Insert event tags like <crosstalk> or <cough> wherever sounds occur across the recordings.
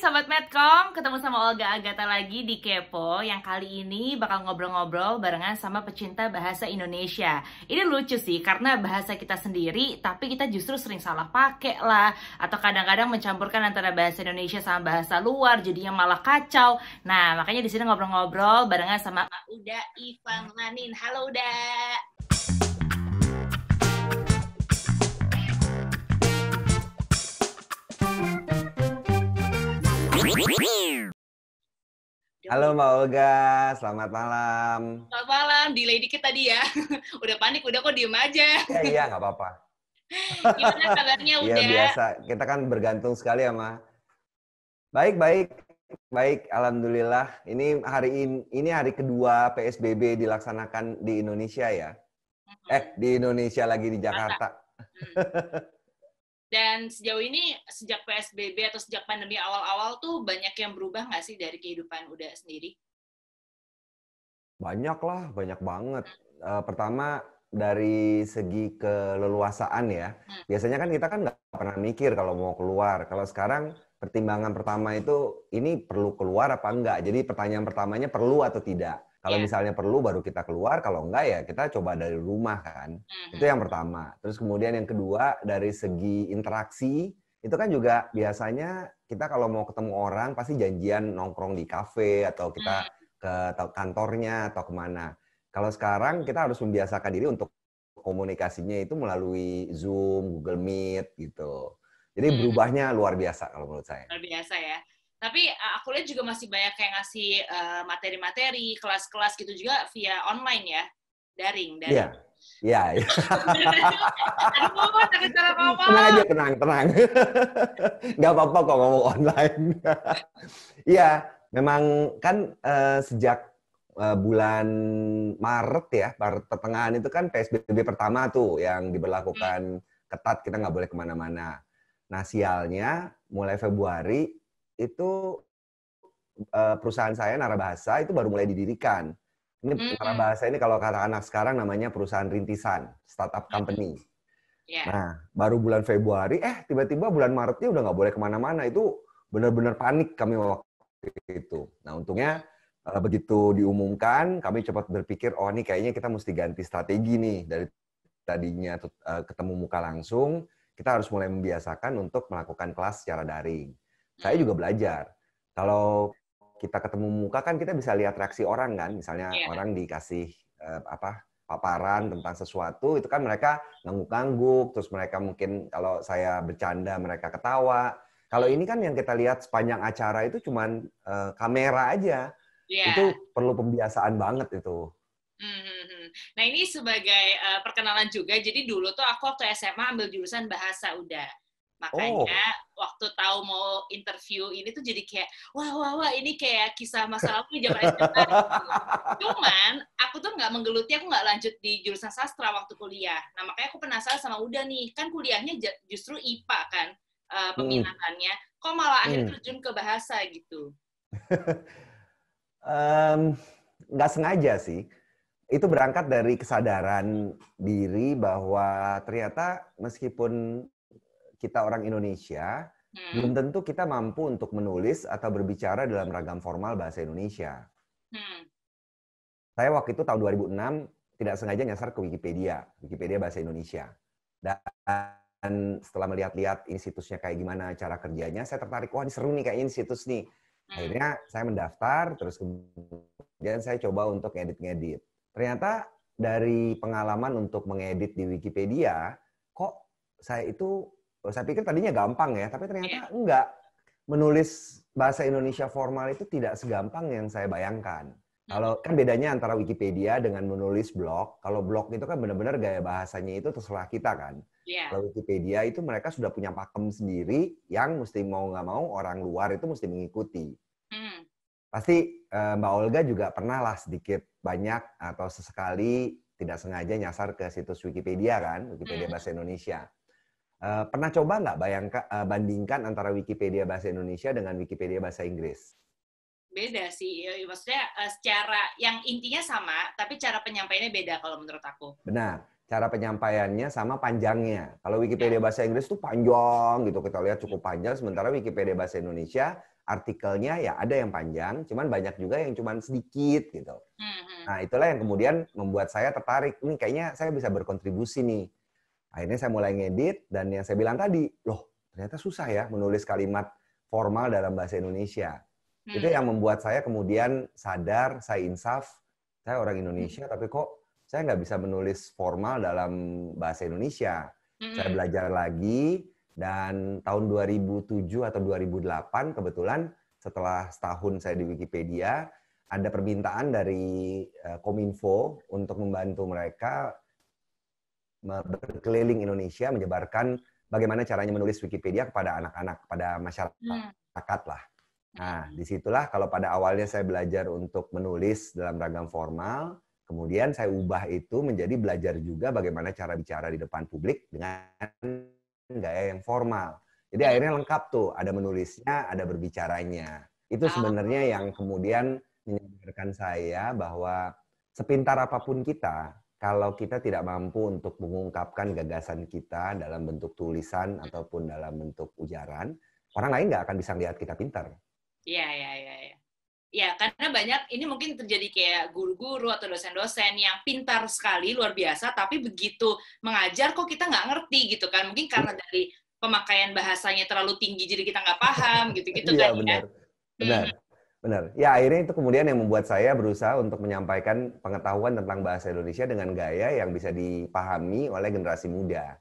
Sobat Medcom, ketemu sama Olga Agata lagi di Kepo Yang kali ini bakal ngobrol-ngobrol barengan sama pecinta bahasa Indonesia Ini lucu sih, karena bahasa kita sendiri Tapi kita justru sering salah pakai lah Atau kadang-kadang mencampurkan antara bahasa Indonesia sama bahasa luar Jadinya malah kacau Nah, makanya di sini ngobrol-ngobrol barengan sama Uda Ivan Lanin Halo Uda Halo Mbak Olga, selamat malam. Selamat malam, delay dikit tadi ya. <laughs> udah panik, udah kok diem aja. ya, iya, nggak apa-apa. <laughs> Gimana kabarnya <laughs> ya, udah? Iya biasa, kita kan bergantung sekali sama. Ya, baik, baik. Baik, alhamdulillah. Ini hari in, ini hari kedua PSBB dilaksanakan di Indonesia ya. Mm-hmm. Eh, di Indonesia lagi di Jakarta. Mm. Dan sejauh ini sejak PSBB atau sejak pandemi awal-awal tuh banyak yang berubah nggak sih dari kehidupan Uda sendiri? Banyak lah, banyak banget. Hmm. Uh, pertama dari segi keleluasaan ya. Hmm. Biasanya kan kita kan nggak pernah mikir kalau mau keluar. Kalau sekarang pertimbangan pertama itu ini perlu keluar apa enggak. Jadi pertanyaan pertamanya perlu atau tidak. Kalau yeah. misalnya perlu baru kita keluar, kalau enggak ya kita coba dari rumah kan. Mm-hmm. Itu yang pertama. Terus kemudian yang kedua dari segi interaksi itu kan juga biasanya kita kalau mau ketemu orang pasti janjian nongkrong di kafe atau kita mm. ke kantornya atau kemana. Kalau sekarang kita harus membiasakan diri untuk komunikasinya itu melalui Zoom, Google Meet gitu. Jadi mm. berubahnya luar biasa kalau menurut saya. Luar biasa ya tapi eh, aku lihat juga masih banyak yang ngasih uh, materi-materi kelas-kelas gitu juga via online ya daring dari yeah. Ya, ya. Tenang aja, tenang, tenang. <laughs> Gak apa-apa kok ngomong online. <laughs> Iya, memang kan uh, sejak uh, bulan Maret ya, Maret pertengahan itu kan PSBB pertama tuh yang diberlakukan hmm. ketat, kita nggak boleh kemana-mana. Nah, sialnya mulai Februari itu uh, perusahaan saya Narabahasa itu baru mulai didirikan. Ini mm -hmm. Narabahasa ini kalau kata anak sekarang namanya perusahaan rintisan, startup hmm. company. Yeah. Nah, baru bulan Februari, eh tiba-tiba bulan Maretnya udah nggak boleh kemana-mana. Itu benar-benar panik kami waktu itu. Nah, untungnya begitu diumumkan, kami cepat berpikir, oh ini kayaknya kita mesti ganti strategi nih dari tadinya ketemu muka langsung, kita harus mulai membiasakan untuk melakukan kelas secara daring saya juga belajar. Kalau kita ketemu muka kan kita bisa lihat reaksi orang kan, misalnya yeah. orang dikasih eh, apa paparan tentang sesuatu itu kan mereka ngangguk-ngangguk, terus mereka mungkin kalau saya bercanda mereka ketawa. Kalau ini kan yang kita lihat sepanjang acara itu cuman eh, kamera aja. Yeah. Itu perlu pembiasaan banget itu. Hmm, hmm, hmm. Nah ini sebagai uh, perkenalan juga, jadi dulu tuh aku waktu SMA ambil jurusan bahasa udah. Oh. Makanya oh. waktu tahu mau interview ini tuh jadi kayak wah wah wah ini kayak kisah masa lalu zaman SMA. Cuman aku tuh nggak menggeluti, aku nggak lanjut di jurusan sastra waktu kuliah. Nah makanya aku penasaran sama Uda nih, kan kuliahnya justru IPA kan uh, eh, peminatannya, hmm. kok malah akhirnya hmm. terjun ke bahasa gitu? <laughs> Nggak um, sengaja sih itu berangkat dari kesadaran diri bahwa ternyata meskipun kita orang Indonesia, hmm. belum tentu kita mampu untuk menulis atau berbicara dalam ragam formal bahasa Indonesia. Hmm. Saya waktu itu tahun 2006 tidak sengaja nyasar ke Wikipedia, Wikipedia bahasa Indonesia. Dan setelah melihat-lihat ini situsnya kayak gimana cara kerjanya, saya tertarik, wah ini seru nih kayaknya ini situs nih. Hmm. Akhirnya saya mendaftar, terus kemudian saya coba untuk edit-ngedit. Ternyata dari pengalaman untuk mengedit di Wikipedia, kok saya itu saya pikir tadinya gampang ya, tapi ternyata iya. enggak. Menulis bahasa Indonesia formal itu tidak segampang yang saya bayangkan. Kalau kan bedanya antara Wikipedia dengan menulis blog, kalau blog itu kan benar-benar gaya bahasanya itu terserah kita kan. Yeah. Kalau Wikipedia itu mereka sudah punya pakem sendiri yang mesti mau nggak mau orang luar itu mesti mengikuti. Mm. Pasti eh, Mbak Olga juga pernah lah sedikit banyak atau sesekali tidak sengaja nyasar ke situs Wikipedia kan, Wikipedia mm. bahasa Indonesia. Eh, pernah coba nggak bayangkan uh, eh, bandingkan antara Wikipedia bahasa Indonesia dengan Wikipedia bahasa Inggris? Beda sih, iya, iya. maksudnya uh, secara yang intinya sama, tapi cara penyampaiannya beda kalau menurut aku. Benar, cara penyampaiannya sama panjangnya. Kalau ya. Wikipedia ya. bahasa Inggris tuh panjang gitu, kita lihat cukup panjang. Sementara Wikipedia bahasa Indonesia artikelnya ya ada yang panjang, cuman banyak juga yang cuman sedikit gitu. hmm. hmm. Nah itulah yang kemudian membuat saya tertarik. Ini kayaknya saya bisa berkontribusi nih Akhirnya saya mulai ngedit dan yang saya bilang tadi, loh ternyata susah ya menulis kalimat formal dalam bahasa Indonesia. Hmm. Itu yang membuat saya kemudian sadar, saya insaf, saya orang Indonesia hmm. tapi kok saya nggak bisa menulis formal dalam bahasa Indonesia. hmm Saya belajar lagi dan tahun 2007 atau 2008 kebetulan setelah setahun saya di Wikipedia ada permintaan dari eh, Kominfo untuk membantu mereka berkeliling Indonesia menyebarkan bagaimana caranya menulis Wikipedia kepada anak-anak, kepada masyarakat lah. Nah, hmm. disitulah kalau pada awalnya saya belajar untuk menulis dalam ragam formal, kemudian saya ubah itu menjadi belajar juga bagaimana cara bicara di depan publik dengan gaya yang formal. Jadi hmm. akhirnya lengkap tuh, ada menulisnya, ada berbicaranya. Itu ah. sebenarnya yang kemudian menyadarkan saya bahwa sepintar apapun kita, kalau kita tidak mampu untuk mengungkapkan gagasan kita dalam bentuk tulisan ataupun dalam bentuk ujaran, orang lain nggak akan bisa lihat kita pintar. Iya, iya, iya. Ya. ya, karena banyak, ini mungkin terjadi kayak guru-guru atau dosen-dosen yang pintar sekali, luar biasa, tapi begitu mengajar kok kita nggak ngerti gitu kan. Mungkin karena dari pemakaian bahasanya terlalu tinggi, jadi kita nggak paham gitu-gitu ya, kan. Iya, benar. Ya? Benar. Hmm. Benar. Ya akhirnya itu kemudian yang membuat saya berusaha untuk menyampaikan pengetahuan tentang bahasa Indonesia dengan gaya yang bisa dipahami oleh generasi muda.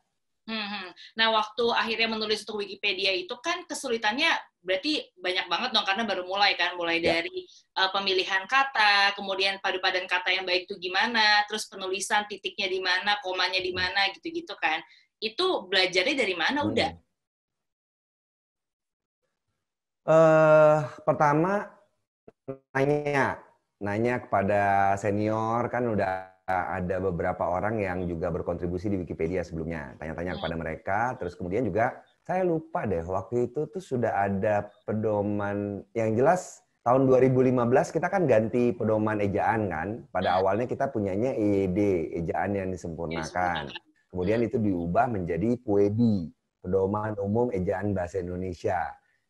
Hmm. Nah, waktu akhirnya menulis untuk Wikipedia itu kan kesulitannya berarti banyak banget dong karena baru mulai kan, mulai ya. dari uh, pemilihan kata, kemudian padu padan kata yang baik itu gimana, terus penulisan titiknya di mana, komanya di mana gitu-gitu kan. Itu belajarnya dari mana hmm. udah? Uh, pertama nanya nanya kepada senior kan udah ada beberapa orang yang juga berkontribusi di Wikipedia sebelumnya. Tanya-tanya hmm. kepada mereka, terus kemudian juga saya lupa deh waktu itu tuh sudah ada pedoman yang jelas tahun 2015 kita kan ganti pedoman ejaan kan. Pada hmm. awalnya kita punyanya eed ejaan yang disempurnakan. Kemudian hmm. itu diubah menjadi PUEBI, pedoman umum ejaan bahasa Indonesia.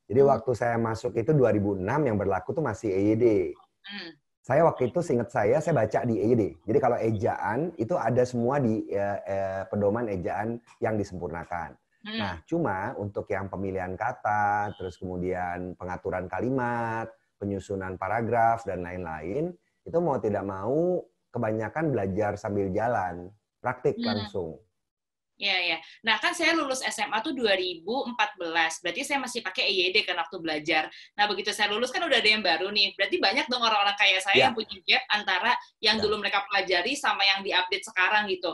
Jadi hmm. waktu saya masuk itu 2006 yang berlaku tuh masih EYD. Hmm. Saya waktu itu seingat saya saya baca di EYD. Jadi kalau ejaan itu ada semua di eh, eh, pedoman ejaan yang disempurnakan. Hmm. Nah, cuma untuk yang pemilihan kata, terus kemudian pengaturan kalimat, penyusunan paragraf dan lain-lain, itu mau tidak mau kebanyakan belajar sambil jalan, praktik hmm. langsung. Iya, iya. Nah, kan saya lulus SMA tuh 2014. Berarti saya masih pakai EYD kan waktu belajar. Nah, begitu saya lulus kan udah ada yang baru nih. Berarti banyak dong orang-orang kayak saya ya. yang punya gap antara yang ya. dulu mereka pelajari sama yang diupdate sekarang gitu.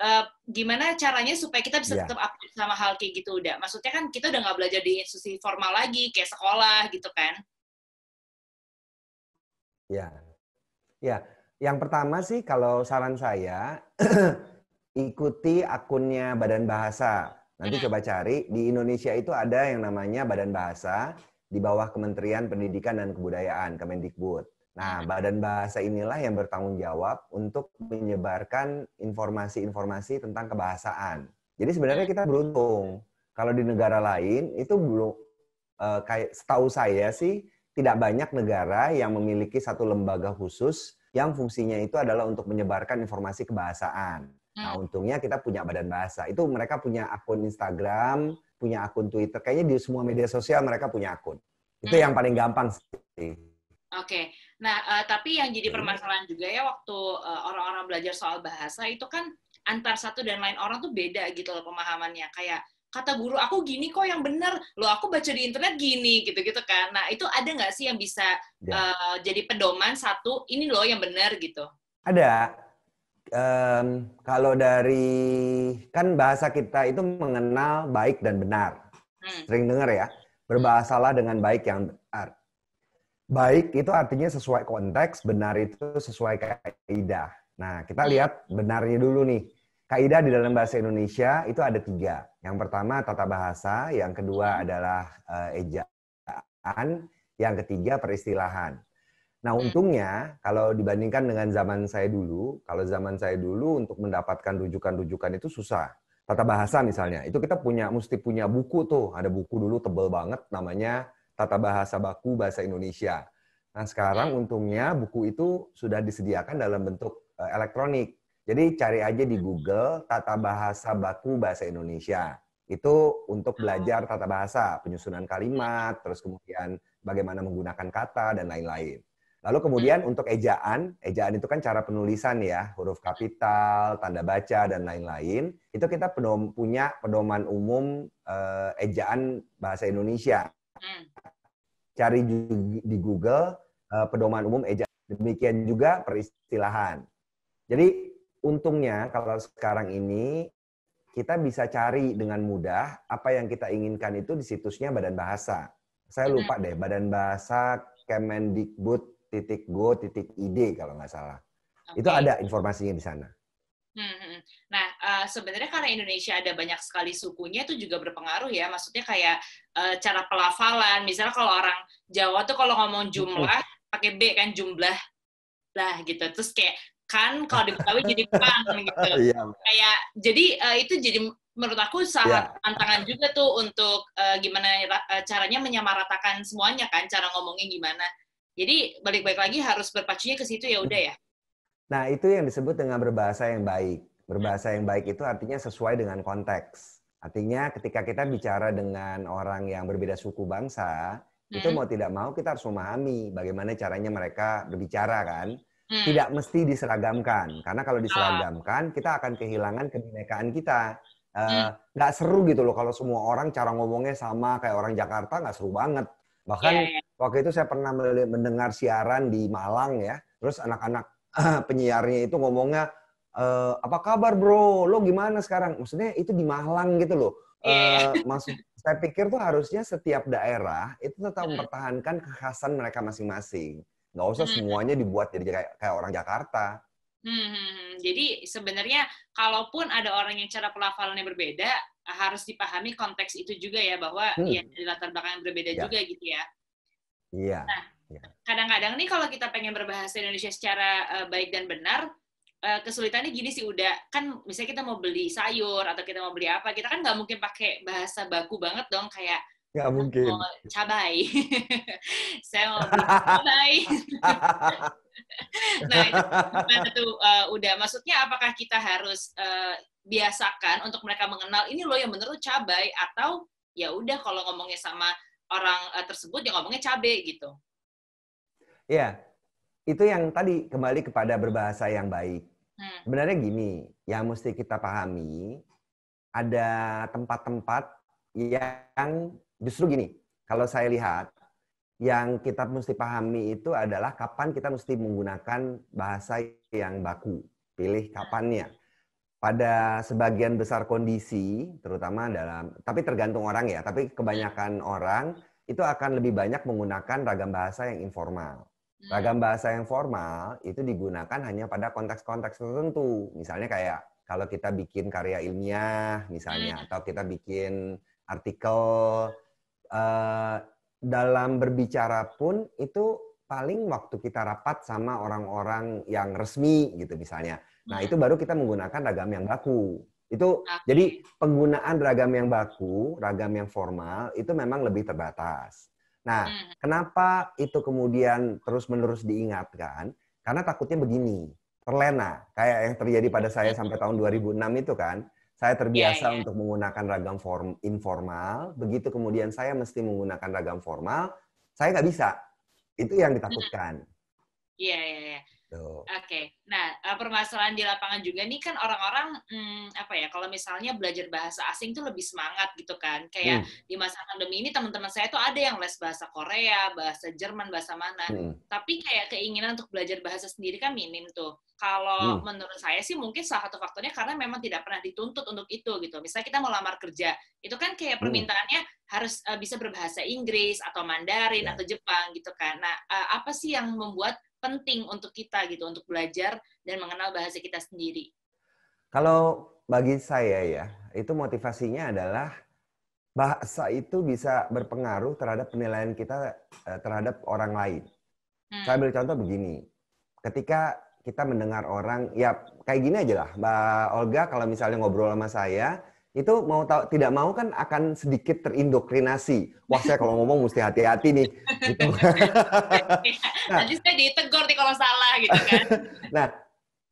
Uh, gimana caranya supaya kita bisa yeah. tetap update sama hal kayak gitu udah maksudnya kan kita udah nggak belajar di institusi formal lagi kayak sekolah gitu kan ya yeah. ya yang pertama sih kalau saran saya <clears throat> ikuti akunnya Badan Bahasa. Nanti coba cari di Indonesia itu ada yang namanya Badan Bahasa di bawah Kementerian Pendidikan dan Kebudayaan Kemendikbud. Nah, Badan Bahasa inilah yang bertanggung jawab untuk menyebarkan informasi-informasi tentang kebahasaan. Jadi sebenarnya kita beruntung. Kalau di negara lain itu belum eh, kayak setahu saya sih tidak banyak negara yang memiliki satu lembaga khusus yang fungsinya itu adalah untuk menyebarkan informasi kebahasaan. Hmm. Nah, untungnya kita punya badan bahasa. Itu mereka punya akun Instagram, punya akun Twitter. Kayaknya di semua media sosial mereka punya akun. Itu hmm. yang paling gampang sih. Oke. Okay. Nah, uh, tapi yang jadi hmm. permasalahan juga ya waktu eh, orang-orang uh, belajar soal bahasa itu kan antar satu dan lain orang tuh beda gitu loh pemahamannya. Kayak kata guru aku gini kok yang benar lo aku baca di internet gini gitu gitu kan nah itu ada nggak sih yang bisa uh, jadi pedoman satu ini loh yang benar gitu ada um, kalau dari kan bahasa kita itu mengenal baik dan benar. Hmm. Sering dengar ya, berbahasalah dengan baik yang benar. Baik itu artinya sesuai konteks, benar itu sesuai kaidah. Nah, kita hmm. lihat benarnya dulu nih. Kaidah di dalam bahasa Indonesia itu ada tiga. Yang pertama tata bahasa, yang kedua adalah uh, ejaan, yang ketiga peristilahan. Nah, hmm. untungnya kalau dibandingkan dengan zaman saya dulu, kalau zaman saya dulu untuk mendapatkan rujukan-rujukan itu susah. Tata bahasa misalnya, itu kita punya mesti punya buku tuh, ada buku dulu tebel banget namanya Tata Bahasa Baku Bahasa Indonesia. Nah, sekarang hmm. untungnya buku itu sudah disediakan dalam bentuk eh, elektronik. Jadi cari aja di hmm. Google Tata Bahasa Baku Bahasa Indonesia. Itu untuk belajar tata bahasa, penyusunan kalimat, terus kemudian bagaimana menggunakan kata dan lain-lain. Lalu kemudian hmm. untuk ejaan, ejaan itu kan cara penulisan ya, huruf kapital, tanda baca dan lain-lain. Itu kita punya pedoman umum eh, ejaan bahasa Indonesia. Hmm. Cari di Google eh, pedoman umum ejaan. Demikian juga peristilahan. Jadi untungnya kalau sekarang ini kita bisa cari dengan mudah apa yang kita inginkan itu di situsnya Badan Bahasa. Saya lupa hmm. deh Badan Bahasa Kemendikbud titik go titik ide kalau nggak salah. Okay. Itu ada informasinya di sana. Hmm, hmm, hmm. nah, uh, sebenarnya karena Indonesia ada banyak sekali sukunya itu juga berpengaruh ya. Maksudnya kayak uh, cara pelafalan. Misalnya kalau orang Jawa tuh kalau ngomong hmm. jumlah pakai b kan jumlah lah gitu. Terus kayak kan kalau di Betawi jadi <laughs> pang gitu. iya. Kayak jadi uh, itu jadi menurut aku sangat yeah. Iya. tantangan juga tuh untuk uh, gimana uh, caranya menyamaratakan semuanya kan cara ngomongnya gimana. Jadi balik-balik lagi harus berpacunya ke situ ya udah ya. Nah, itu yang disebut dengan berbahasa yang baik. Berbahasa yang baik itu artinya sesuai dengan konteks. Artinya ketika kita bicara dengan orang yang berbeda suku bangsa, hmm. itu mau tidak mau kita harus memahami bagaimana caranya mereka berbicara kan. Hmm. Tidak mesti diseragamkan. Karena kalau diseragamkan, ah. kita akan kehilangan kebinekaan kita eh, hmm. nggak uh, hmm. seru gitu loh kalau semua orang cara ngomongnya sama kayak orang Jakarta nggak seru banget Bahkan yeah, yeah. waktu itu saya pernah mendengar siaran di Malang ya. Terus anak-anak <clears throat> penyiarnya itu ngomongnya e, apa kabar bro? Lo gimana sekarang? Maksudnya itu di Malang gitu loh. Yeah. Iya, iya. E, maksud <laughs> saya pikir tuh harusnya setiap daerah itu tetap mempertahankan kekhasan mereka masing-masing. Nggak usah semuanya dibuat jadi kayak, kayak orang Jakarta. Hmm, hmm, hmm, jadi sebenarnya kalaupun ada orang yang cara pelafalannya berbeda, harus dipahami konteks itu juga ya bahwa hmm. ya dari latar belakang yang berbeda yeah. juga gitu ya. Iya. Nah, iya. kadang-kadang nih kalau kita pengen berbahasa Indonesia secara uh, baik dan benar uh, kesulitannya gini sih udah kan misalnya kita mau beli sayur atau kita mau beli apa kita kan nggak mungkin pakai bahasa baku banget dong kayak Gak mungkin. cabai. <laughs> saya mau <laughs> cabai. <laughs> nah, itu itu uh, eh, udah maksudnya apakah kita harus uh, biasakan untuk mereka mengenal ini loh yang menurut cabai atau ya udah kalau ngomongnya sama orang uh, tersebut yang ngomongnya cabai gitu. Iya. Itu yang tadi kembali kepada berbahasa yang baik. Hmm. Sebenarnya gini, yang mesti kita pahami ada tempat-tempat yang justru gini, kalau saya lihat yang kita mesti pahami itu adalah kapan kita mesti menggunakan bahasa yang baku, pilih kapannya. Pada sebagian besar kondisi, terutama dalam, tapi tergantung orang ya, tapi kebanyakan orang itu akan lebih banyak menggunakan ragam bahasa yang informal. Hmm. Ragam bahasa yang formal itu digunakan hanya pada konteks-konteks tertentu. Misalnya kayak kalau kita bikin karya ilmiah misalnya, hmm. atau kita bikin artikel, Eh, dalam berbicara pun itu paling waktu kita rapat sama orang-orang yang resmi gitu misalnya. Nah, hmm. itu baru kita menggunakan ragam yang baku. Itu okay. Ah. jadi penggunaan ragam yang baku, ragam yang formal itu memang lebih terbatas. Nah, hmm. kenapa itu kemudian terus-menerus diingatkan? Karena takutnya begini, terlena kayak yang terjadi pada saya hmm. sampai tahun 2006 itu kan. Saya terbiasa yeah, yeah. untuk menggunakan ragam form informal. Begitu kemudian saya mesti menggunakan ragam formal, saya nggak bisa. Itu yang hmm. ditakutkan. Iya, yeah, iya, yeah, iya. Yeah. Gitu. Oke, okay. nah eh, permasalahan di lapangan juga nih kan orang-orang hmm, apa ya kalau misalnya belajar bahasa asing tuh lebih semangat gitu kan kayak hmm. di masa pandemi ini teman-teman saya tuh ada yang les bahasa Korea, bahasa Jerman, bahasa mana, hmm. tapi kayak keinginan untuk belajar bahasa sendiri kan minim tuh. Kalau hmm. menurut saya sih mungkin salah satu faktornya karena memang tidak pernah dituntut untuk itu gitu. Misalnya kita mau lamar kerja, itu kan kayak hmm. permintaannya hmm. harus uh, bisa berbahasa Inggris atau Mandarin ya. atau Jepang gitu kan. Nah, uh, apa sih yang membuat penting untuk kita gitu untuk belajar dan mengenal bahasa kita sendiri. Kalau bagi saya ya, itu motivasinya adalah bahasa itu bisa berpengaruh terhadap penilaian kita eh, terhadap orang lain. Hmm. Saya ambil contoh begini. Ketika kita mendengar orang, ya kayak gini aja lah. Mbak Olga kalau misalnya ngobrol sama saya, itu mau tahu tidak mau kan akan sedikit terindoktrinasi. Wah saya kalau ngomong mesti hati-hati nih. Gitu. nah, <laughs> Nanti saya ditegur nih kalau salah gitu kan. <laughs> nah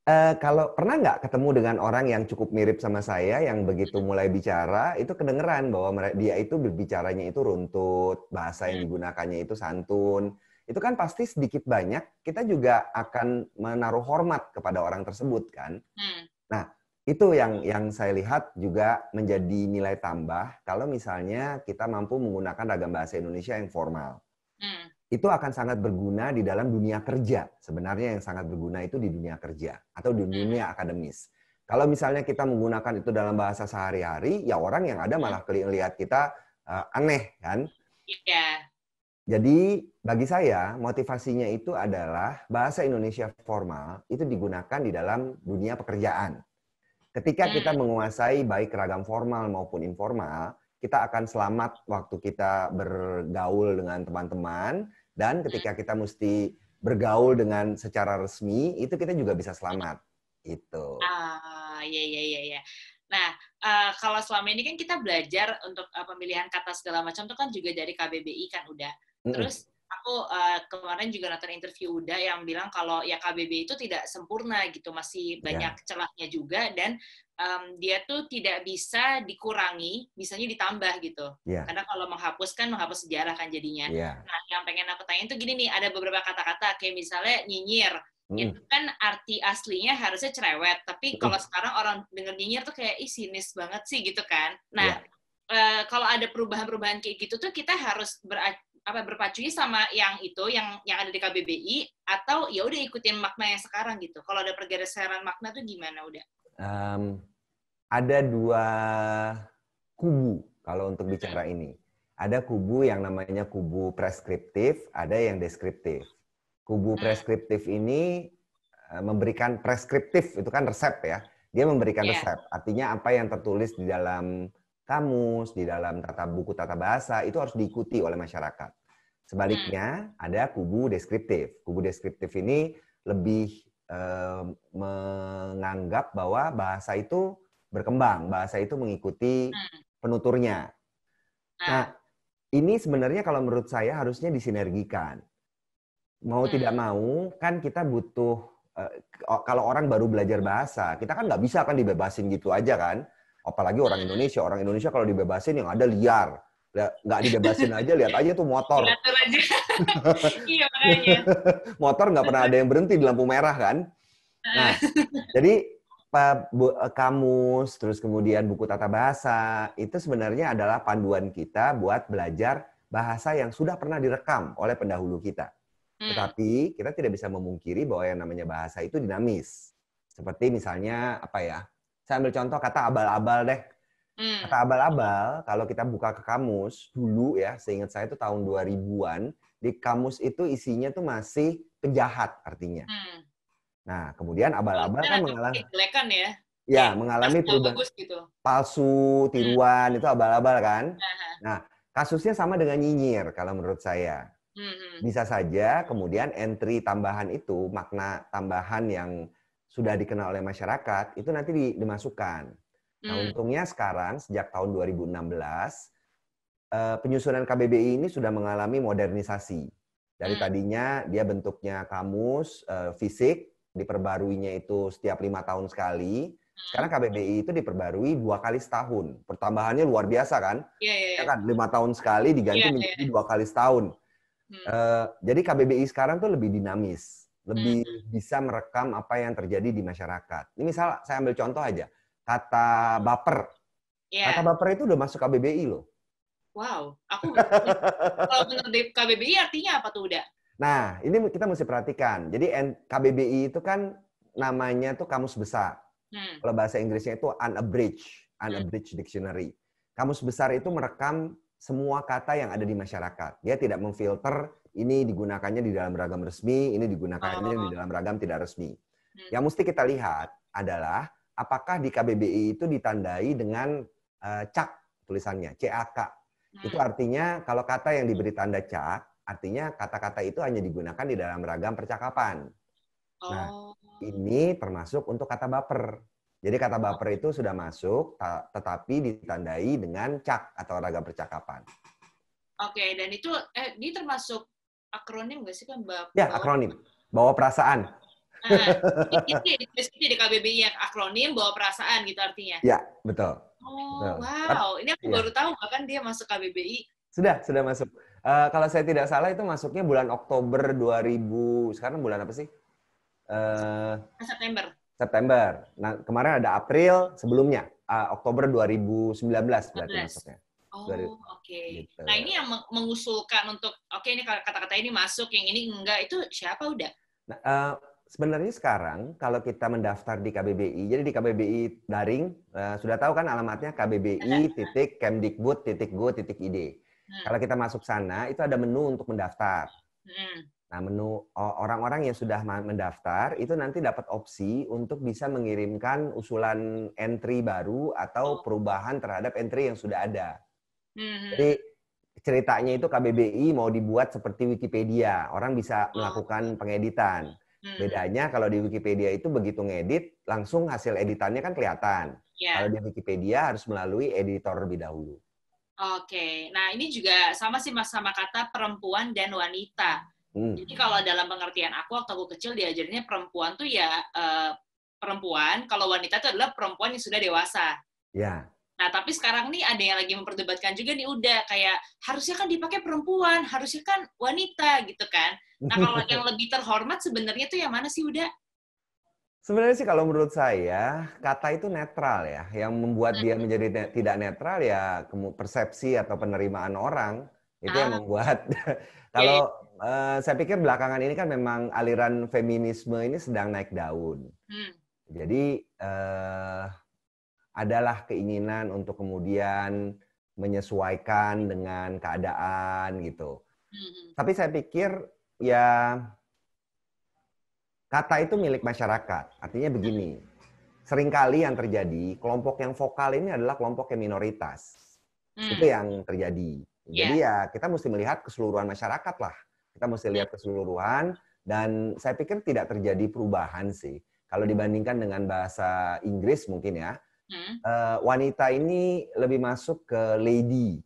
uh, kalau pernah nggak ketemu dengan orang yang cukup mirip sama saya yang begitu mulai bicara itu kedengeran bahwa dia itu berbicaranya itu runtut, bahasa yang mm. digunakannya itu santun. Itu kan pasti sedikit banyak kita juga akan menaruh hormat kepada orang tersebut kan. Mm. Nah itu yang yang saya lihat juga menjadi nilai tambah kalau misalnya kita mampu menggunakan ragam bahasa Indonesia yang formal. Hmm. Itu akan sangat berguna di dalam dunia kerja. Sebenarnya yang sangat berguna itu di dunia kerja atau di hmm. dunia hmm. akademis. Kalau misalnya kita menggunakan itu dalam bahasa sehari-hari, ya orang yang ada malah hmm. lihat kita uh, aneh kan? Iya. Jadi bagi saya motivasinya itu adalah bahasa Indonesia formal itu digunakan di dalam dunia pekerjaan Ketika hmm. kita menguasai baik ragam formal maupun informal, kita akan selamat waktu kita bergaul dengan teman-teman dan hmm. ketika kita mesti bergaul dengan secara resmi itu kita juga bisa selamat itu. Ah, ya ya ya ya. Nah, uh, kalau selama ini kan kita belajar untuk uh, pemilihan kata segala macam itu kan juga dari KBBI kan udah. Terus mm -hmm aku uh, kemarin juga nonton interview Uda yang bilang kalau ya KBB itu tidak sempurna gitu, masih iya. banyak yeah. celahnya juga dan um, dia tuh tidak bisa dikurangi, misalnya ditambah gitu. Yeah. Karena kalau menghapus kan menghapus sejarah kan jadinya. Yeah. Nah, yang pengen aku tanya itu gini nih, ada beberapa kata-kata kayak misalnya nyinyir. Mm. Itu kan arti aslinya harusnya cerewet, tapi mm. kalau sekarang orang dengar nyinyir tuh kayak ih sinis banget sih gitu kan. Nah, yeah. Iya. Uh, kalau ada perubahan-perubahan kayak gitu tuh kita harus berarti apa berpacunya sama yang itu yang yang ada di KBBI atau ya udah ikutin makna yang sekarang gitu. Kalau ada pergeseran makna tuh gimana udah? Um, ada dua kubu kalau untuk bicara ini. Ada kubu yang namanya kubu preskriptif, ada yang deskriptif. Kubu hmm. preskriptif ini e, memberikan preskriptif itu kan resep ya. Dia memberikan iya. resep. Artinya apa yang tertulis di dalam kamus, di dalam tata buku tata bahasa itu harus diikuti oleh masyarakat. Sebaliknya hmm. ada kubu deskriptif. Kubu deskriptif ini lebih eh, menganggap bahwa bahasa itu berkembang, bahasa itu mengikuti hmm. penuturnya. Nah. nah, ini sebenarnya kalau menurut saya harusnya disinergikan. Mau hmm. tidak mau kan kita butuh eh, kalau orang baru belajar bahasa, kita kan nggak bisa kan dibebasin gitu aja kan Apalagi orang hmm. Indonesia. Orang Indonesia kalau dibebasin yang ada liar. Nggak dibebasin aja, lihat aja tuh motor. <laughs> Iya, motor nggak pernah ada yang berhenti di lampu merah kan. Nah, <laughs> jadi kamus, terus kemudian buku tata bahasa, itu sebenarnya adalah panduan kita buat belajar bahasa yang sudah pernah direkam oleh pendahulu kita. Hmm. Tetapi kita tidak bisa memungkiri bahwa yang namanya bahasa itu dinamis. Seperti misalnya apa ya? Saya ambil contoh kata abal-abal deh. Hmm. Kata abal-abal, kalau kita buka ke kamus, dulu ya, seingat saya itu tahun 2000-an, di kamus itu isinya tuh masih penjahat artinya. Hmm. Nah, kemudian abal-abal kan mengalami... Kejelekan ya? Ya, mengalami perubahan gitu. palsu, hmm. tiruan, hmm. itu abal-abal kan? Aha. Nah, kasusnya sama dengan nyinyir kalau menurut saya. Hmm. hmm. Bisa saja kemudian entry tambahan itu, makna tambahan yang sudah dikenal oleh masyarakat itu nanti di, dimasukkan. Nah, hmm. untungnya sekarang sejak tahun 2016 uh, eh, penyusunan KBBI ini sudah mengalami modernisasi. Dari hmm. tadinya dia bentuknya kamus uh, fisik diperbaruinya itu setiap lima tahun sekali. Hmm. Sekarang KBBI itu diperbarui dua kali setahun. Pertambahannya luar biasa kan? Iya, yeah, iya. yeah, yeah. kan lima tahun sekali diganti iya, iya, menjadi dua kali setahun. Hmm. Uh, jadi KBBI sekarang tuh lebih dinamis lebih hmm. bisa merekam apa yang terjadi di masyarakat. Ini misal saya ambil contoh aja, kata baper. Yeah. Kata baper itu udah masuk KBBI loh. Wow, aku <laughs> kalau menurut KBBI artinya apa tuh udah? Nah, ini kita mesti perhatikan. Jadi KBBI itu kan namanya tuh kamus besar. Hmm. Kalau bahasa Inggrisnya itu unabridged, unabridged hmm. dictionary. Kamus besar itu merekam semua kata yang ada di masyarakat. Dia tidak memfilter ini digunakannya di dalam ragam resmi, ini digunakannya oh. di dalam ragam tidak resmi. Hmm. Yang mesti kita lihat adalah apakah di KBBI itu ditandai dengan uh, eh, cak tulisannya, CAK. Hmm. Itu artinya kalau kata yang diberi hmm. tanda cak, artinya kata-kata itu hanya digunakan di dalam ragam percakapan. Nah, oh. ini termasuk untuk kata baper. Jadi kata baper itu sudah masuk, tetapi ditandai dengan cak atau ragam percakapan. Oke, dan itu eh, ini termasuk akronim gak sih kan bawa, ya akronim bawa perasaan nah, <laughs> itu di KBBI yang akronim bawa perasaan gitu artinya ya betul oh betul. wow ini aku ya. baru tahu kan dia masuk KBBI sudah sudah masuk uh, kalau saya tidak salah itu masuknya bulan Oktober 2000 sekarang bulan apa sih uh, September September nah kemarin ada April sebelumnya uh, Oktober 2019 berarti 19. masuknya Oh, oke. Okay. Gitu. Nah, ini yang mengusulkan untuk oke okay, ini kata-kata ini masuk, yang ini enggak itu siapa udah? Nah, uh, sebenarnya sekarang kalau kita mendaftar di KBBI, jadi di KBBI daring uh, sudah tahu kan alamatnya KBBI iya, iya. titik Kemdikbud titik go titik id. Hmm. Kalau kita masuk sana itu ada menu untuk mendaftar. Hmm. Nah, menu orang-orang yang sudah mendaftar itu nanti dapat opsi untuk bisa mengirimkan usulan entry baru atau oh. perubahan terhadap entry yang sudah ada. Hmm. Jadi ceritanya itu KBBI mau dibuat seperti Wikipedia, orang bisa oh. melakukan pengeditan. Hmm. Bedanya kalau di Wikipedia itu begitu ngedit, langsung hasil editannya kan kelihatan. Yeah. Kalau di Wikipedia harus melalui editor lebih dahulu. Oke, okay. nah ini juga sama sih mas sama kata perempuan dan wanita. Hmm. Jadi kalau dalam pengertian aku waktu aku kecil diajarnya perempuan tuh ya uh, perempuan, kalau wanita itu adalah perempuan yang sudah dewasa. Ya. Nah, tapi sekarang nih ada yang lagi memperdebatkan juga nih udah kayak harusnya kan dipakai perempuan, harusnya kan wanita gitu kan. Nah, kalau <laughs> yang lebih terhormat sebenarnya tuh yang mana sih udah? Sebenarnya sih kalau menurut saya kata itu netral ya. Yang membuat dia menjadi ne tidak netral ya persepsi atau penerimaan orang itu ah. yang membuat <laughs> kalau yeah. uh, saya pikir belakangan ini kan memang aliran feminisme ini sedang naik daun. Hmm. Jadi uh, adalah keinginan untuk kemudian menyesuaikan dengan keadaan gitu. Mm-hmm. Tapi saya pikir ya kata itu milik masyarakat. Artinya begini, seringkali yang terjadi kelompok yang vokal ini adalah kelompok yang minoritas. Hmm. Itu yang terjadi. Yeah. Jadi ya kita mesti melihat keseluruhan masyarakat lah. Kita mesti lihat iya. keseluruhan dan saya pikir tidak terjadi perubahan sih. Kalau dibandingkan dengan bahasa Inggris mungkin ya, hmm. uh, wanita ini lebih masuk ke lady,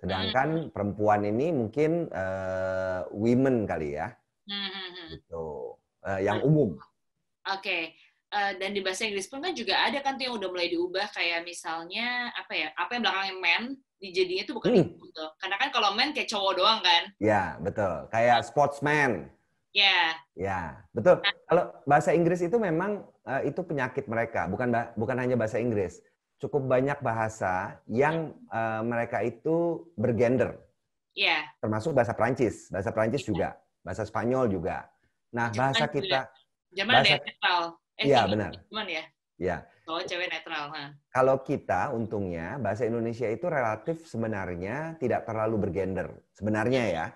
sedangkan hmm. perempuan ini mungkin uh, women kali ya, hmm. hmm, hmm. gitu, uh, yang umum. Oke. Okay. Uh, dan di bahasa Inggris pun kan juga ada kan tuh yang udah mulai diubah kayak misalnya apa ya apa yang belakangnya men dijadinya tuh bukan hmm. ibu gitu. karena kan kalau men kayak cowok doang kan ya betul kayak iya. sportsman Ya. Yeah. Ya, betul. Nah. Kalau bahasa Inggris itu memang uh, itu penyakit mereka, bukan bukan hanya bahasa Inggris. Cukup banyak bahasa yang uh, mereka itu bergender. Ya. Yeah. Termasuk bahasa Prancis, bahasa Prancis yeah. juga, bahasa Spanyol juga. Nah, Jaman bahasa kita Jaman bahasa, netral. Eh, iya, benar. Cuman ya. Iya. Kalau oh, cewek netral. Huh? Kalau kita untungnya bahasa Indonesia itu relatif sebenarnya tidak terlalu bergender. Sebenarnya ya.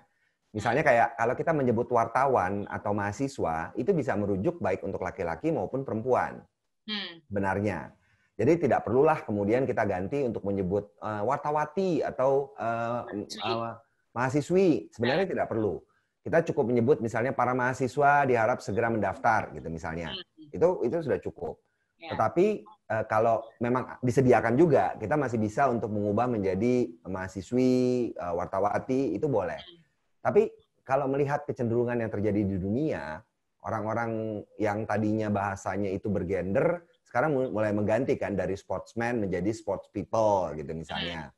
Misalnya kayak kalau kita menyebut wartawan atau mahasiswa, itu bisa merujuk baik untuk laki-laki maupun perempuan. Hmm. Benarnya. Jadi tidak perlulah kemudian kita ganti untuk menyebut uh, wartawati atau uh, uh, mahasiswi. Sebenarnya hmm. tidak perlu. Kita cukup menyebut misalnya para mahasiswa diharap segera mendaftar gitu misalnya. Hmm. Itu itu sudah cukup. Ya. Tetapi uh, kalau memang disediakan juga, kita masih bisa untuk mengubah menjadi mahasiswi, uh, wartawati itu boleh. Hmm tapi kalau melihat kecenderungan yang terjadi di dunia, orang-orang yang tadinya bahasanya itu bergender, sekarang mulai menggantikan dari sportsman menjadi sports people gitu misalnya. Hmm.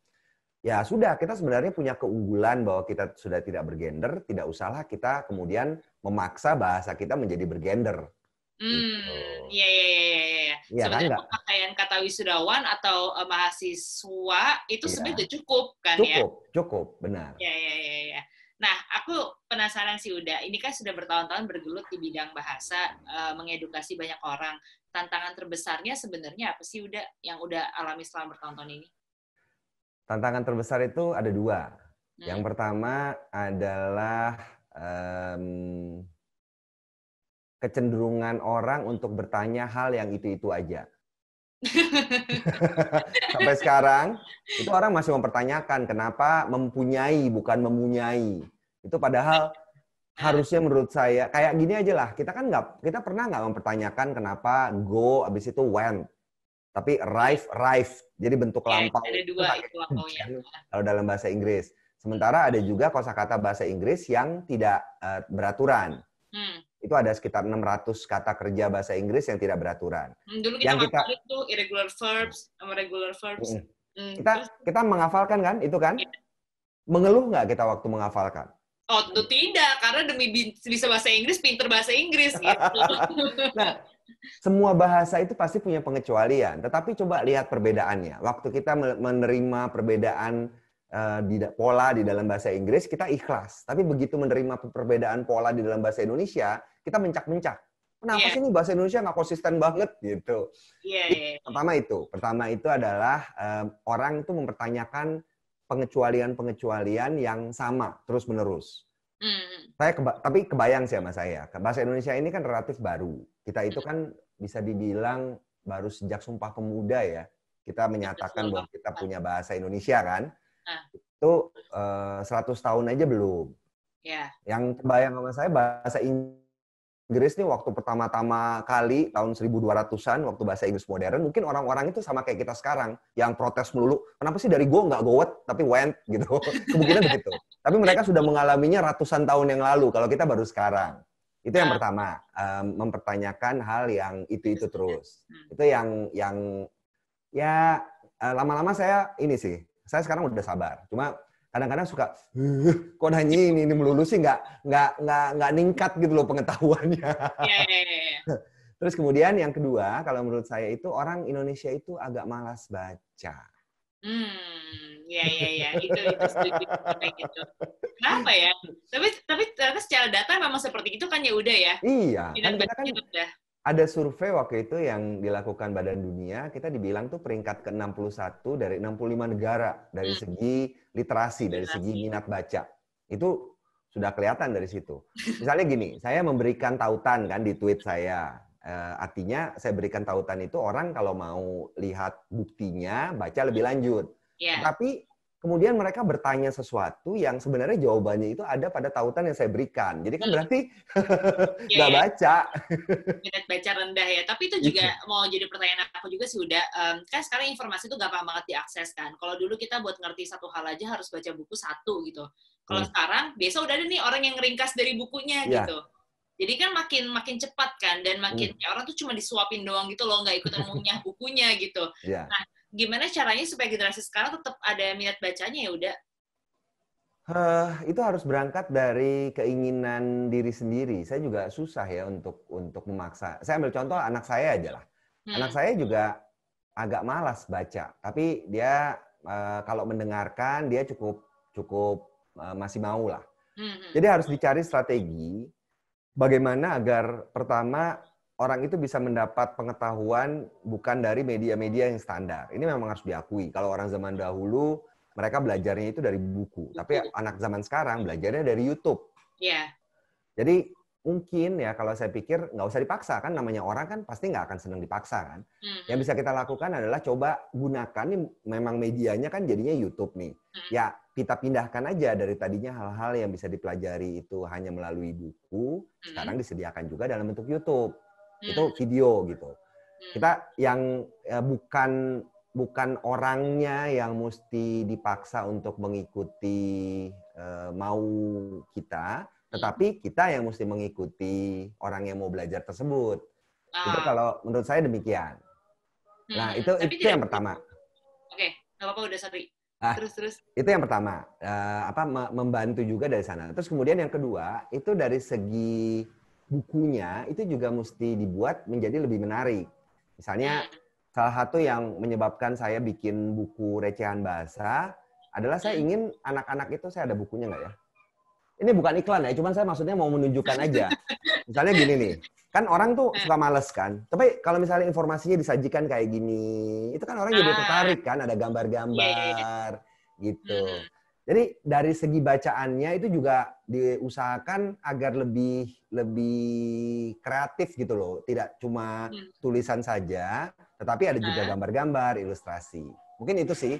Ya sudah, kita sebenarnya punya keunggulan bahwa kita sudah tidak bergender, tidak usahlah kita kemudian memaksa bahasa kita menjadi bergender. Gitu. Hmm, iya iya iya Ya, sebenarnya kan, pemakaian kata wisudawan atau uh, mahasiswa itu ya. sebenarnya cukup kan cukup, ya? Cukup, cukup, benar. Iya iya iya. Ya. Nah, aku penasaran sih Uda, ini kan sudah bertahun-tahun bergelut di bidang bahasa, eh, mengedukasi banyak orang. Tantangan terbesarnya sebenarnya apa sih Uda yang udah alami selama bertahun-tahun ini? Tantangan terbesar itu ada dua. Hmm. Yang pertama adalah um, kecenderungan orang untuk bertanya hal yang itu-itu aja. <laughs> Sampai sekarang itu orang masih mempertanyakan kenapa mempunyai bukan mempunyai. Itu padahal harusnya menurut saya kayak gini aja lah kita kan nggak kita pernah nggak mempertanyakan kenapa go abis itu when. tapi arrive arrive jadi bentuk ya, lampau ada dua itu ya <laughs> kalau dalam bahasa Inggris sementara ada juga kosakata bahasa Inggris yang tidak uh, beraturan hmm itu ada sekitar 600 kata kerja bahasa Inggris yang tidak beraturan. Hmm, dulu kita yang kita itu irregular verbs sama regular verbs. Hmm. Hmm, Kita kita menghafalkan kan itu kan? Yeah. Mengeluh nggak kita waktu menghafalkan? Oh, tentu tidak karena demi bisa bahasa Inggris pinter bahasa Inggris gitu. <laughs> nah, semua bahasa itu pasti punya pengecualian, tetapi coba lihat perbedaannya. Waktu kita menerima perbedaan Eh, di pola di dalam bahasa Inggris kita ikhlas. Tapi begitu menerima perbedaan pola di dalam bahasa Indonesia, kita mencak-mencak. Kenapa yeah. sih ini bahasa Indonesia nggak konsisten banget gitu? Yeah, yeah, yeah. Pertama itu, pertama itu adalah um, orang itu mempertanyakan pengecualian-pengecualian yang sama terus menerus. Mm. Saya keba tapi kebayang sih sama saya. Bahasa Indonesia ini kan relatif baru. Kita itu hmm. kan bisa dibilang baru sejak Sumpah Pemuda ya. Kita menyatakan bahwa kita punya bahasa Indonesia kan Ah. itu uh, eh, 100 tahun aja belum. Yeah. Yang terbayang sama saya bahasa Inggris nih waktu pertama-tama kali tahun 1200-an waktu bahasa Inggris modern mungkin orang-orang itu sama kayak kita sekarang yang protes melulu kenapa sih dari gue nggak gowet tapi went <laughs> gitu kemungkinan begitu. Tapi mereka sudah mengalaminya ratusan tahun yang lalu kalau kita baru sekarang. Itu yang ah. pertama, um, mempertanyakan hal yang itu-itu terus. Hmm. Itu yang yang ya eh, lama-lama saya ini sih saya sekarang udah sabar. Cuma kadang-kadang suka kok nanya ini ini melulu sih nggak nggak nggak nggak ningkat gitu loh pengetahuannya. Yeah, yeah, yeah. Terus kemudian yang kedua, kalau menurut saya itu orang Indonesia itu agak malas baca. Hmm, ya ya ya, itu itu setuju itu. gitu. Kenapa ya? Tapi tapi ternyata secara data memang seperti itu kan ya udah ya. Iya. kan kita kan, udah ada survei waktu itu yang dilakukan Badan Dunia, kita dibilang tuh peringkat ke-61 dari 65 negara dari hmm. segi literasi, dari segi minat baca. Itu sudah kelihatan dari situ. Misalnya gini, saya memberikan tautan kan di tweet saya. E, artinya saya berikan tautan itu orang kalau mau lihat buktinya, baca lebih hmm. lanjut. Yeah. Iya. Tapi kemudian mereka bertanya sesuatu yang sebenarnya jawabannya itu ada pada tautan yang saya berikan. Jadi kan hmm. berarti iya, nggak iya. baca. Minat baca rendah ya. Tapi itu juga iya. mau jadi pertanyaan aku juga sih udah. Um, kan sekarang informasi itu gampang banget diakses kan. Kalau dulu kita buat ngerti satu hal aja harus baca buku satu gitu. Kalau hmm. sekarang biasa udah ada nih orang yang ngeringkas dari bukunya yeah. gitu. Jadi kan makin makin cepat kan dan makin hmm. ya orang tuh cuma disuapin doang gitu loh nggak ikutan mengunyah bukunya gitu. Yeah. Nah gimana caranya supaya generasi sekarang tetap ada minat bacanya ya udah Uh, itu harus berangkat dari keinginan diri sendiri. Saya juga susah ya untuk untuk memaksa. Saya ambil contoh anak saya aja lah. Hmm. Anak saya juga agak malas baca, tapi dia uh, kalau mendengarkan dia cukup cukup uh, masih mau lah. Hmm, hmm. Jadi harus dicari strategi bagaimana agar pertama orang itu bisa mendapat pengetahuan bukan dari media-media yang standar. Ini memang harus diakui. Kalau orang zaman dahulu mereka belajarnya itu dari buku, tapi anak zaman sekarang belajarnya dari YouTube. Iya. Jadi mungkin ya kalau saya pikir nggak usah dipaksa kan namanya orang kan pasti nggak akan senang dipaksa kan. Mm-hmm. Yang bisa kita lakukan adalah coba gunakan nih memang medianya kan jadinya YouTube nih. Mm-hmm. Ya kita pindahkan aja dari tadinya hal-hal yang bisa dipelajari itu hanya melalui buku, mm-hmm. sekarang disediakan juga dalam bentuk YouTube hmm. itu video gitu hmm. kita yang ya, bukan bukan orangnya yang mesti dipaksa untuk mengikuti uh, mau kita hmm. tetapi kita yang mesti mengikuti orang yang mau belajar tersebut ah. itu kalau menurut saya demikian hmm. nah itu Tapi itu yang pertama oke okay. apa-apa udah sorry Nah, terus terus itu yang pertama uh, apa membantu juga dari sana terus kemudian yang kedua itu dari segi bukunya itu juga mesti dibuat menjadi lebih menarik. Misalnya salah satu yang menyebabkan saya bikin buku recehan bahasa adalah saya hmm. ingin anak-anak itu saya ada bukunya nggak ya? Ini bukan iklan ya, cuman saya maksudnya mau menunjukkan aja. <laughs> Misalnya gini nih, kan orang tuh suka males kan. Tapi kalau misalnya informasinya disajikan kayak gini, itu kan orang ah. jadi tertarik kan, ada gambar-gambar iya, iya. gitu. Hmm. Jadi dari segi bacaannya itu juga diusahakan agar lebih lebih kreatif gitu loh, tidak cuma hmm. tulisan saja, tetapi ada juga ah. gambar-gambar, ilustrasi. Mungkin itu sih.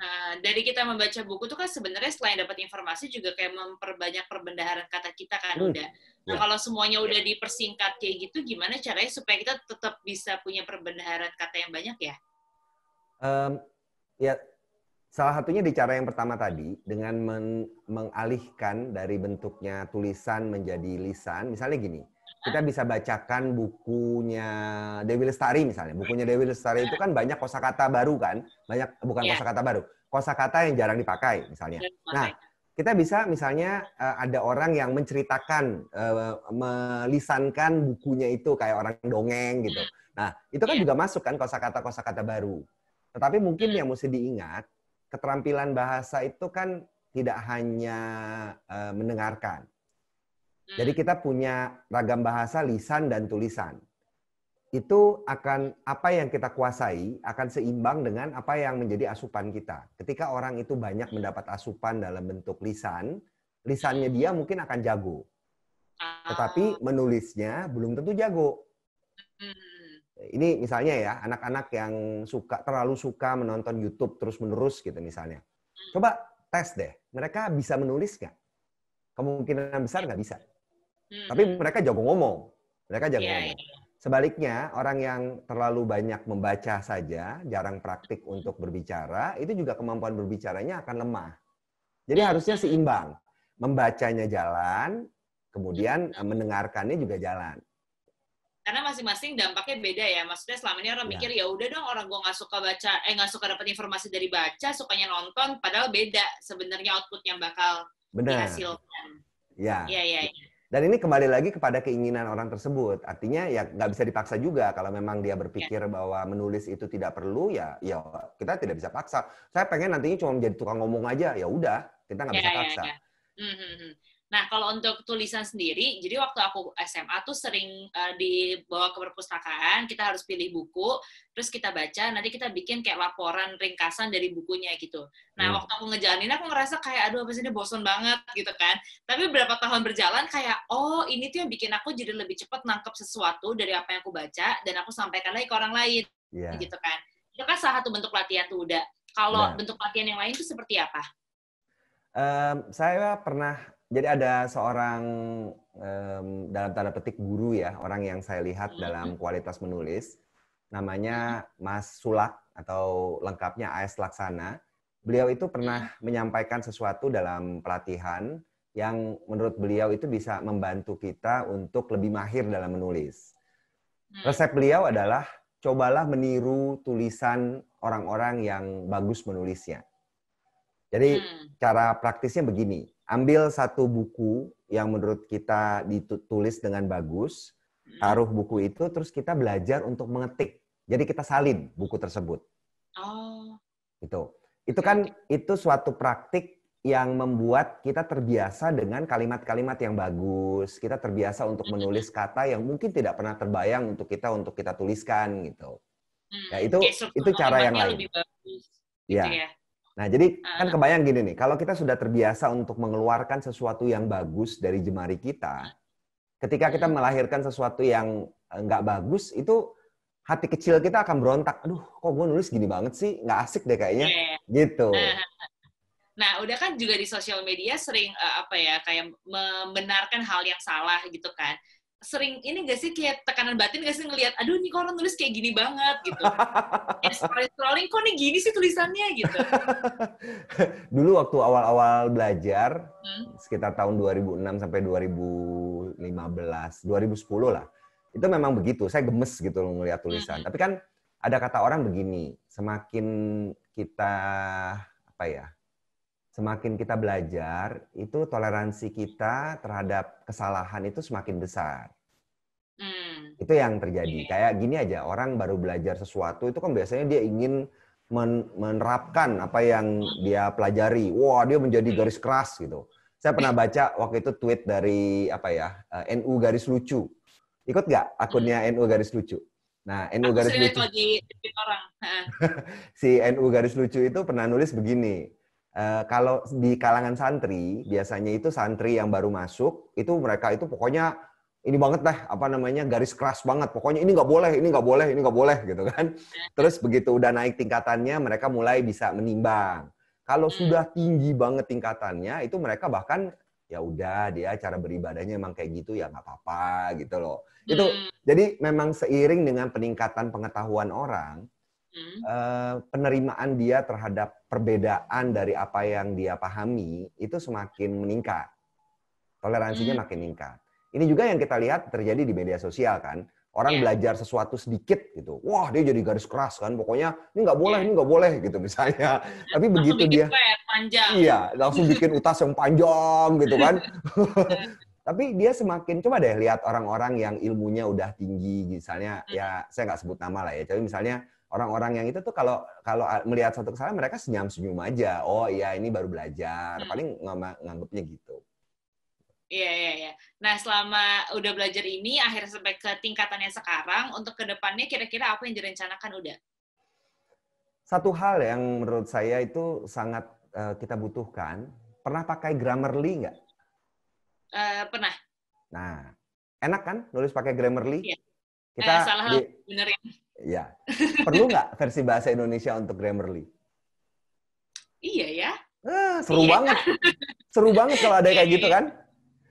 Nah, dari kita membaca buku itu kan sebenarnya selain dapat informasi juga kayak memperbanyak perbendaharaan kata kita kan hmm. udah. Nah, ya. kalau semuanya udah dipersingkat kayak gitu, gimana caranya supaya kita tetap bisa punya perbendaharaan kata yang banyak ya? Um, ya Salah satunya di cara yang pertama tadi dengan men mengalihkan dari bentuknya tulisan menjadi lisan. Misalnya gini, kita bisa bacakan bukunya Dewi Lestari misalnya. Bukunya Dewi Lestari itu kan banyak kosakata baru kan? Banyak bukan yeah. kosakata baru, kosakata yang jarang dipakai misalnya. Nah, kita bisa misalnya eh, ada orang yang menceritakan eh, melisankan bukunya itu kayak orang dongeng gitu. Nah, itu kan iya. juga masuk kan kosakata-kosakata baru. Tetapi mungkin hmm. yang mesti diingat keterampilan bahasa itu kan tidak hanya uh, mendengarkan. Hmm. Jadi kita punya ragam bahasa lisan dan tulisan. Itu akan apa yang kita kuasai akan seimbang dengan apa yang menjadi asupan kita. Ketika orang itu banyak mendapat asupan dalam bentuk lisan, lisannya dia mungkin akan jago. Ah. Tetapi menulisnya belum tentu jago. Hmm ini misalnya ya anak-anak yang suka terlalu suka menonton YouTube terus menerus gitu misalnya coba tes deh mereka bisa menulis nggak kemungkinan besar nggak bisa hmm. tapi mereka jago ngomong mereka jago iya, ngomong iya, iya. sebaliknya orang yang terlalu banyak membaca saja jarang praktik untuk berbicara itu juga kemampuan berbicaranya akan lemah jadi harusnya seimbang membacanya jalan kemudian mendengarkannya juga jalan karena masing-masing dampaknya beda ya. Maksudnya selama ini orang iya. mikir ya udah dong orang gue nggak suka baca, eh nggak suka dapat informasi dari baca, sukanya nonton. Padahal beda sebenarnya outputnya bakal Bener. dihasilkan. Ya. ya ya Ya. Dan ini kembali lagi kepada keinginan orang tersebut. Artinya ya nggak bisa dipaksa juga. Kalau memang dia berpikir ya. bahwa menulis itu tidak perlu ya, ya kita tidak bisa paksa. Saya pengen nantinya cuma menjadi tukang ngomong aja, ya udah kita nggak ya, bisa ya, paksa. Ya. Mm -hmm. hmm, hmm. Nah, kalau untuk tulisan sendiri, jadi waktu aku SMA tuh sering uh, dibawa ke perpustakaan, kita harus pilih buku, terus kita baca, nanti kita bikin kayak laporan ringkasan dari bukunya gitu. Nah, hmm. waktu aku ngejalanin, aku ngerasa kayak, aduh apa sih ini bosen banget gitu kan. Tapi berapa tahun berjalan kayak, oh ini tuh yang bikin aku jadi lebih cepat nangkep sesuatu dari apa yang aku baca, dan aku sampaikan lagi ke orang lain yeah. gitu kan. Itu kan salah satu bentuk latihan tuh udah. Kalau nah. bentuk latihan yang lain itu seperti apa? Um, saya pernah jadi ada seorang um, dalam tanda petik guru ya, orang yang saya lihat hmm. dalam kualitas menulis, namanya hmm. Mas Sulak atau lengkapnya AS Laksana. Beliau itu pernah hmm. menyampaikan sesuatu dalam pelatihan yang menurut beliau itu bisa membantu kita untuk lebih mahir dalam menulis. Resep beliau adalah cobalah meniru tulisan orang-orang yang bagus menulisnya. Jadi cara praktisnya begini ambil satu buku yang menurut kita ditulis dengan bagus, hmm. taruh buku itu, terus kita belajar untuk mengetik. Jadi kita salin buku tersebut. Oh. Itu. Itu kan itu suatu praktik yang membuat kita terbiasa dengan kalimat-kalimat yang bagus. Kita terbiasa untuk hmm. menulis kata yang mungkin tidak pernah terbayang untuk kita untuk kita tuliskan gitu. Hmm, ya itu itu cara yang lain. Bagus, gitu ya. ya. Nah, jadi ah. kan kebayang gini nih, kalau kita sudah terbiasa untuk mengeluarkan sesuatu yang bagus dari jemari kita, ah. ketika kita hmm. melahirkan sesuatu yang eh, nggak bagus, itu hati kecil kita akan berontak. Aduh, kok gue nulis gini banget sih? Nggak asik deh kayaknya. Yeah. Gitu. Ah, nah, udah kan juga di sosial media sering uh, apa ya kayak membenarkan hal yang salah gitu kan sering ini gak sih kayak tekanan batin gak sih ngelihat aduh ini orang nulis kayak gini banget gitu scrolling <laughs> scrolling kok nih gini sih tulisannya gitu <laughs> dulu waktu awal-awal belajar hmm? sekitar tahun 2006 sampai 2015 2010 lah itu memang begitu saya gemes gitu loh ngelihat tulisan hmm. tapi kan ada kata orang begini semakin kita apa ya semakin kita belajar, itu toleransi kita terhadap kesalahan itu semakin besar. Hmm. Itu yang terjadi. Yeah. Iya. Kayak gini aja, orang baru belajar sesuatu itu kan biasanya dia ingin men menerapkan apa yang hmm. dia pelajari. Wah, wow, dia menjadi hmm. garis keras gitu. Saya pernah iya. baca waktu itu tweet dari apa ya eh, NU garis lucu. Ikut nggak akunnya hmm. NU garis lucu? Nah, NU Aku garis lucu. Di, orang. <laughs> si NU garis lucu itu pernah nulis begini. Uh, kalau di kalangan santri biasanya itu santri yang baru masuk itu mereka itu pokoknya ini banget lah apa namanya garis keras banget pokoknya ini nggak boleh ini nggak boleh ini nggak boleh gitu kan <laughs> terus begitu udah naik tingkatannya mereka mulai bisa menimbang kalau hmm. sudah tinggi banget tingkatannya itu mereka bahkan ya udah dia cara beribadahnya emang kayak gitu ya nggak apa-apa gitu loh itu hmm. jadi memang seiring dengan peningkatan pengetahuan orang hmm. eh, penerimaan dia terhadap perbedaan dari apa yang dia pahami itu semakin meningkat toleransinya makin meningkat ini juga yang kita lihat terjadi di media sosial kan. Orang yeah. belajar sesuatu sedikit gitu. Wah dia jadi garis keras kan. Pokoknya ini nggak boleh, yeah. ini nggak boleh gitu misalnya. <laughs> Tapi langsung begitu dia, panjang. iya langsung bikin utas yang panjang gitu kan. <laughs> <laughs> Tapi dia semakin coba deh lihat orang-orang yang ilmunya udah tinggi, misalnya hmm. ya saya nggak sebut nama lah ya. Tapi misalnya orang-orang yang itu tuh kalau kalau ah, melihat satu kesalahan mereka senyum senyum aja oh iya ini baru belajar hmm. paling paling nganggapnya gitu Iya, iya, iya. Nah, selama udah belajar ini, akhirnya sampai ke tingkatannya sekarang, untuk kedepannya kira-kira apa yang direncanakan udah? Satu hal yang menurut saya itu sangat uh, kita butuhkan, pernah pakai Grammarly nggak? Uh, pernah. Nah, enak kan nulis pakai Grammarly? Iya. Kita eh, salah di... benerin. Ya. Iya. Perlu nggak versi bahasa Indonesia untuk Grammarly? Iya ya. Eh, seru iya. banget. Seru banget kalau ada kayak iya, gitu iya. kan?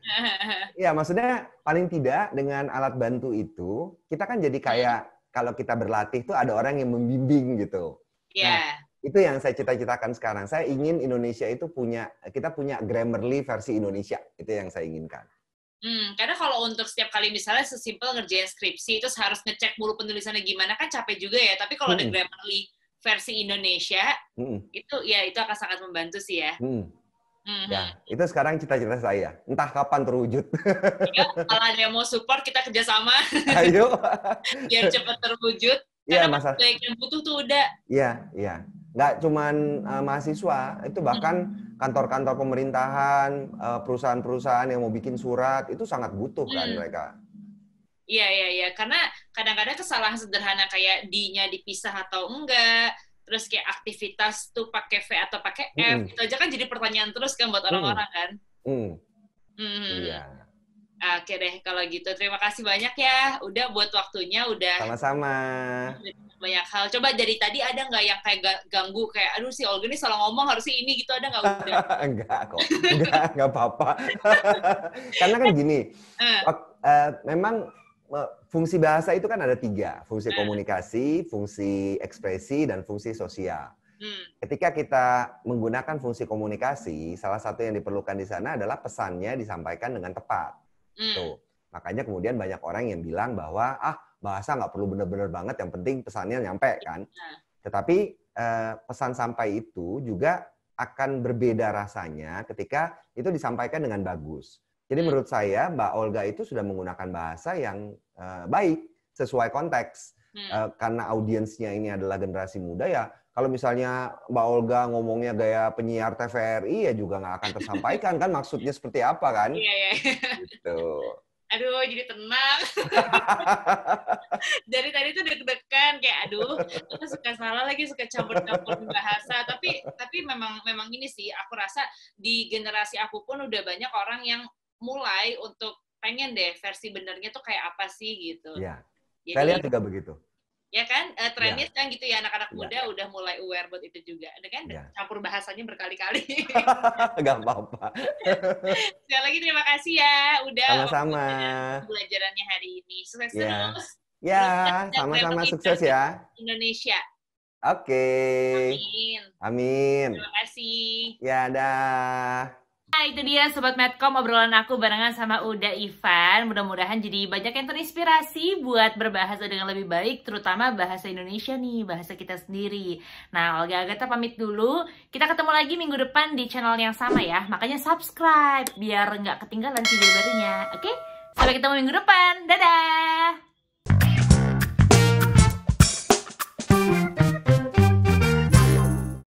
<laughs> Iya, maksudnya paling tidak dengan alat bantu itu kita kan jadi kayak kalau kita berlatih tuh ada orang yang membimbing gitu. Nah, iya. Yeah. Nah, itu yang saya cita-citakan sekarang. Saya ingin Indonesia itu punya kita punya Grammarly versi Indonesia. Itu yang saya inginkan. Hmm, karena kalau untuk setiap kali misalnya sesimpel ngerjain skripsi itu harus ngecek mulu penulisannya gimana kan capek juga ya. Tapi kalau hmm. ada Grammarly versi Indonesia, hmm. itu ya itu akan sangat membantu sih ya. Hmm hmm Ya, itu sekarang cita-cita saya. Entah kapan terwujud. Ya, kalau ada yang mau support, kita kerjasama. <laughs> Ayo. Biar cepat terwujud. Iya, masa. yang butuh tuh udah. Iya, iya. Nggak cuma uh, eh, mahasiswa, itu bahkan mm-hmm. kantor-kantor pemerintahan, eh, perusahaan-perusahaan yang mau bikin surat, itu sangat butuh kan mm-hmm. mereka. Iya, iya, iya. Karena kadang-kadang kesalahan sederhana kayak D-nya dipisah atau enggak, terus kayak aktivitas tuh pakai V atau pakai F mm itu aja kan jadi pertanyaan terus kan buat orang-orang kan mm. Mm. iya oke deh kalau gitu terima kasih banyak ya udah buat waktunya udah sama-sama banyak hal coba dari tadi ada nggak yang kayak ganggu kayak aduh si Olga ini salah ngomong harusnya ini gitu ada nggak enggak <laughs> kok enggak enggak apa-apa <laughs> karena kan gini uh. Uh, memang fungsi bahasa itu kan ada tiga, fungsi hmm. komunikasi, fungsi ekspresi, dan fungsi sosial. Hmm. Ketika kita menggunakan fungsi komunikasi, salah satu yang diperlukan di sana adalah pesannya disampaikan dengan tepat. Hmm. Tuh. Makanya kemudian banyak orang yang bilang bahwa ah bahasa nggak perlu bener-bener banget, yang penting pesannya nyampe kan. Iya. Tetapi eh, pesan sampai itu juga akan berbeda rasanya ketika itu disampaikan dengan bagus. Jadi hmm. menurut saya Mbak Olga itu sudah menggunakan bahasa yang uh, baik sesuai konteks. Uh, karena audiensnya ini adalah generasi muda ya. Kalau misalnya Mbak Olga ngomongnya gaya penyiar TVRI ya juga nggak akan tersampaikan kan maksudnya seperti apa kan? Iya iya. Gitu. Aduh, jadi tenang. <laughs> dari tadi tuh deg-degan kayak aduh, aku suka salah lagi suka campur-campur bahasa. Tapi tapi memang memang ini sih aku rasa di generasi aku pun udah banyak orang yang mulai untuk pengen deh versi benernya tuh kayak apa sih gitu. Iya. Jadi, Saya lihat juga begitu. Ya kan, uh, trennya ya. sekarang gitu ya anak-anak ya. muda udah mulai aware buat itu juga. kan? ya. campur bahasanya berkali-kali. <laughs> Gak apa-apa. Sekali lagi terima kasih ya udah sama-sama pembelajarannya hari ini. Sukses ya. terus. Ya, sama-sama sukses ya. Indonesia. Oke. Okay. Amin. Amin. Terima kasih. Ya, dah. Nah itu dia Sobat Medcom obrolan aku barengan sama Uda Ivan Mudah-mudahan jadi banyak yang terinspirasi buat berbahasa dengan lebih baik Terutama bahasa Indonesia nih, bahasa kita sendiri Nah Olga Agatha pamit dulu Kita ketemu lagi minggu depan di channel yang sama ya Makanya subscribe biar nggak ketinggalan video barunya Oke? Sampai ketemu minggu depan, dadah!